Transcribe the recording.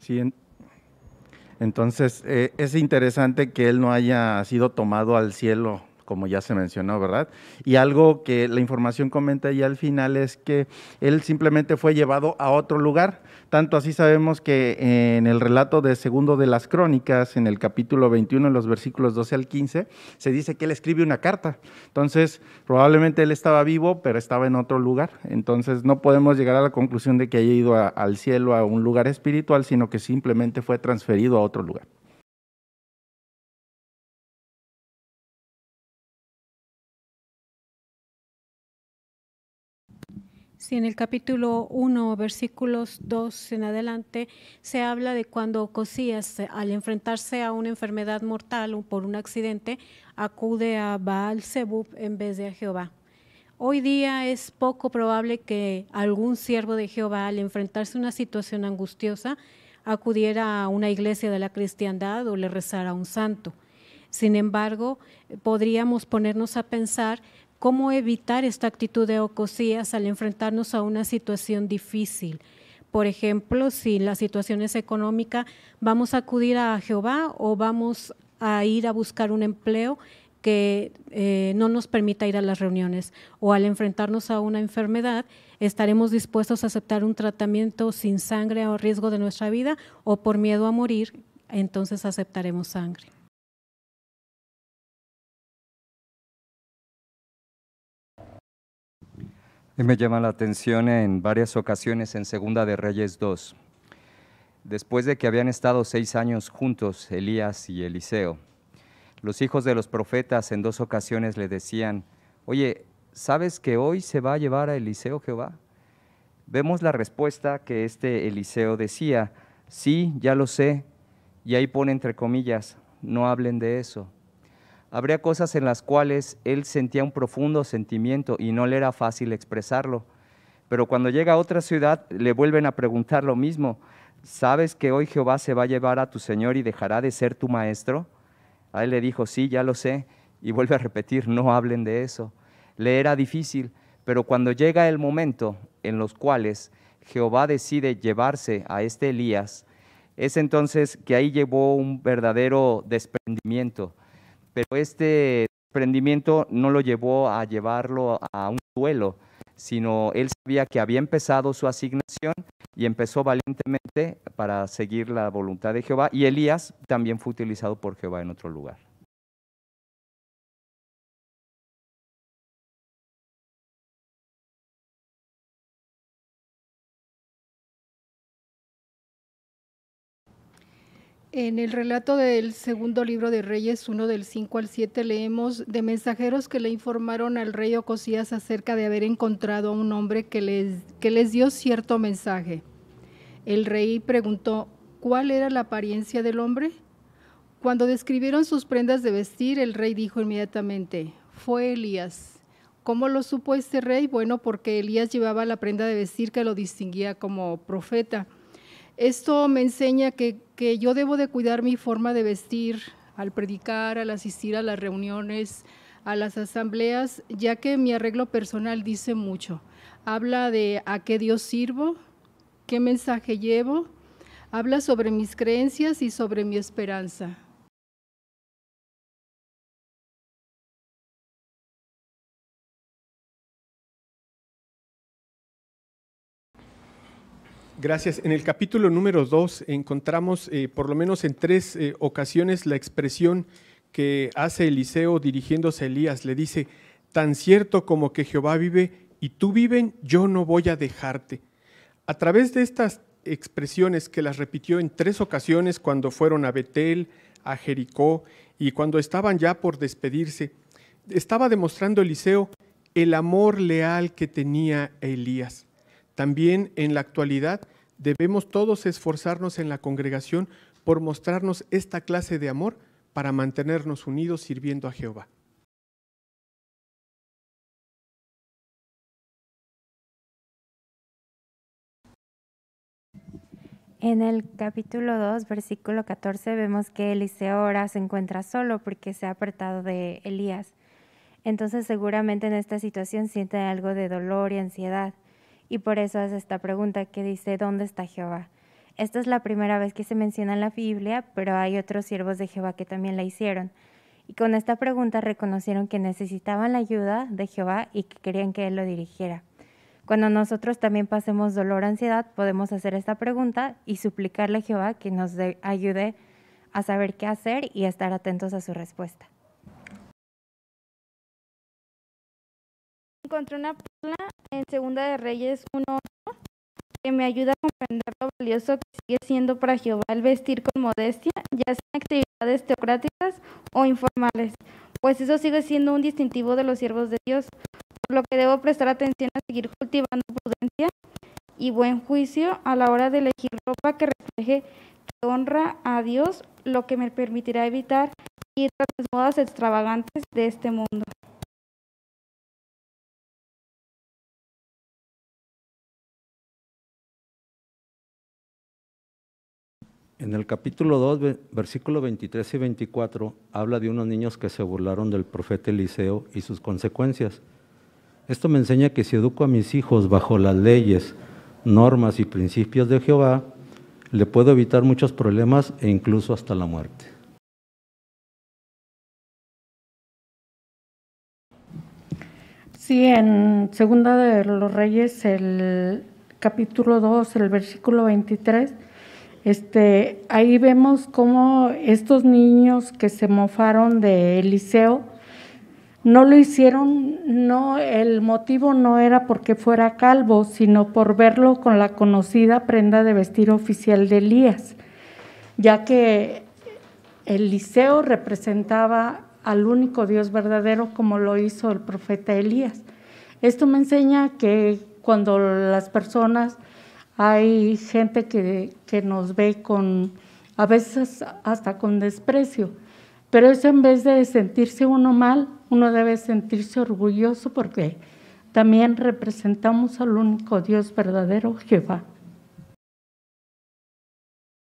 Sí, entonces eh, es interesante que él no haya sido tomado al cielo como ya se mencionó, ¿verdad? Y algo que la información comenta ya al final es que él simplemente fue llevado a otro lugar. Tanto así sabemos que eh, en el relato de segundo de las crónicas, en el capítulo 21, en los versículos 12 al 15, se dice que él escribe una carta. Entonces, probablemente él estaba vivo, pero estaba en otro lugar. Entonces, no podemos llegar a la conclusión de que haya ido al cielo, a un lugar espiritual, sino que simplemente fue transferido a otro lugar. en el capítulo 1, versículos 2 en adelante, se habla de cuando Cosías eh, al enfrentarse a una enfermedad mortal o por un accidente, acude a Baal Zebub en vez de a Jehová. Hoy día es poco probable que algún siervo de Jehová, al enfrentarse a una situación angustiosa, acudiera a una iglesia de la cristiandad o le rezara a un santo. Sin embargo, podríamos ponernos a pensar cómo evitar esta actitud de ocosías al enfrentarnos a una situación difícil. Por ejemplo, si la situación es económica, ¿vamos a acudir a Jehová o vamos a ir a buscar un empleo que eh, no nos permita ir a las reuniones? O al enfrentarnos a una enfermedad, ¿estaremos dispuestos a aceptar un tratamiento sin sangre o riesgo de nuestra vida o por miedo a morir? Entonces aceptaremos sangre. Me llama la atención en varias ocasiones en Segunda de Reyes 2. Después de que habían estado seis años juntos, Elías y Eliseo, los hijos de los profetas en dos ocasiones le decían, oye, ¿sabes que hoy se va a llevar a Eliseo Jehová? Vemos la respuesta que este Eliseo decía, sí, ya lo sé, y ahí pone entre comillas, no hablen de eso. Habría cosas en las cuales él sentía un profundo sentimiento y no le era fácil expresarlo. Pero cuando llega a otra ciudad le vuelven a preguntar lo mismo. ¿Sabes que hoy Jehová se va a llevar a tu Señor y dejará de ser tu maestro? A él le dijo, sí, ya lo sé. Y vuelve a repetir, no hablen de eso. Le era difícil, pero cuando llega el momento en los cuales Jehová decide llevarse a este Elías, es entonces que ahí llevó un verdadero desprendimiento pero este emprendimiento no lo llevó a llevarlo a un duelo, sino él sabía que había empezado su asignación y empezó valientemente para seguir la voluntad de Jehová. Y Elías también fue utilizado por Jehová en otro lugar. En el relato del segundo libro de Reyes 1 del 5 al 7 leemos de mensajeros que le informaron al rey Ocosías acerca de haber encontrado a un hombre que les, que les dio cierto mensaje. El rey preguntó cuál era la apariencia del hombre. Cuando describieron sus prendas de vestir, el rey dijo inmediatamente, fue Elías. ¿Cómo lo supo este rey? Bueno, porque Elías llevaba la prenda de vestir que lo distinguía como profeta. Esto me enseña que, que yo debo de cuidar mi forma de vestir al predicar, al asistir a las reuniones, a las asambleas, ya que mi arreglo personal dice mucho. Habla de a qué Dios sirvo, qué mensaje llevo, habla sobre mis creencias y sobre mi esperanza. Gracias. En el capítulo número 2 encontramos, eh, por lo menos en tres eh, ocasiones, la expresión que hace Eliseo dirigiéndose a Elías. Le dice, tan cierto como que Jehová vive y tú viven, yo no voy a dejarte. A través de estas expresiones que las repitió en tres ocasiones cuando fueron a Betel, a Jericó y cuando estaban ya por despedirse, estaba demostrando Eliseo el amor leal que tenía a Elías. También en la actualidad debemos todos esforzarnos en la congregación por mostrarnos esta clase de amor para mantenernos unidos sirviendo a Jehová. En el capítulo 2, versículo 14, vemos que Eliseo ahora se encuentra solo porque se ha apartado de Elías. Entonces seguramente en esta situación siente algo de dolor y ansiedad. Y por eso es esta pregunta que dice, ¿dónde está Jehová? Esta es la primera vez que se menciona en la Biblia, pero hay otros siervos de Jehová que también la hicieron. Y con esta pregunta reconocieron que necesitaban la ayuda de Jehová y que querían que Él lo dirigiera. Cuando nosotros también pasemos dolor o ansiedad, podemos hacer esta pregunta y suplicarle a Jehová que nos ayude a saber qué hacer y a estar atentos a su respuesta. Encontré una en Segunda de Reyes 1.8 que me ayuda a comprender lo valioso que sigue siendo para Jehová el vestir con modestia, ya en actividades teocráticas o informales, pues eso sigue siendo un distintivo de los siervos de Dios, por lo que debo prestar atención a seguir cultivando prudencia y buen juicio a la hora de elegir ropa que refleje que honra a Dios, lo que me permitirá evitar ir a las modas extravagantes de este mundo. En el capítulo 2, versículo 23 y 24, habla de unos niños que se burlaron del profeta Eliseo y sus consecuencias. Esto me enseña que si educo a mis hijos bajo las leyes, normas y principios de Jehová, le puedo evitar muchos problemas e incluso hasta la muerte. Sí, en Segunda de los Reyes, el capítulo 2, el versículo 23 este, ahí vemos cómo estos niños que se mofaron de Eliseo no lo hicieron, no, el motivo no era porque fuera calvo, sino por verlo con la conocida prenda de vestir oficial de Elías, ya que Eliseo representaba al único Dios verdadero como lo hizo el profeta Elías. Esto me enseña que cuando las personas, hay gente que, que nos ve con, a veces hasta con desprecio. Pero eso en vez de sentirse uno mal, uno debe sentirse orgulloso porque también representamos al único Dios verdadero, Jehová.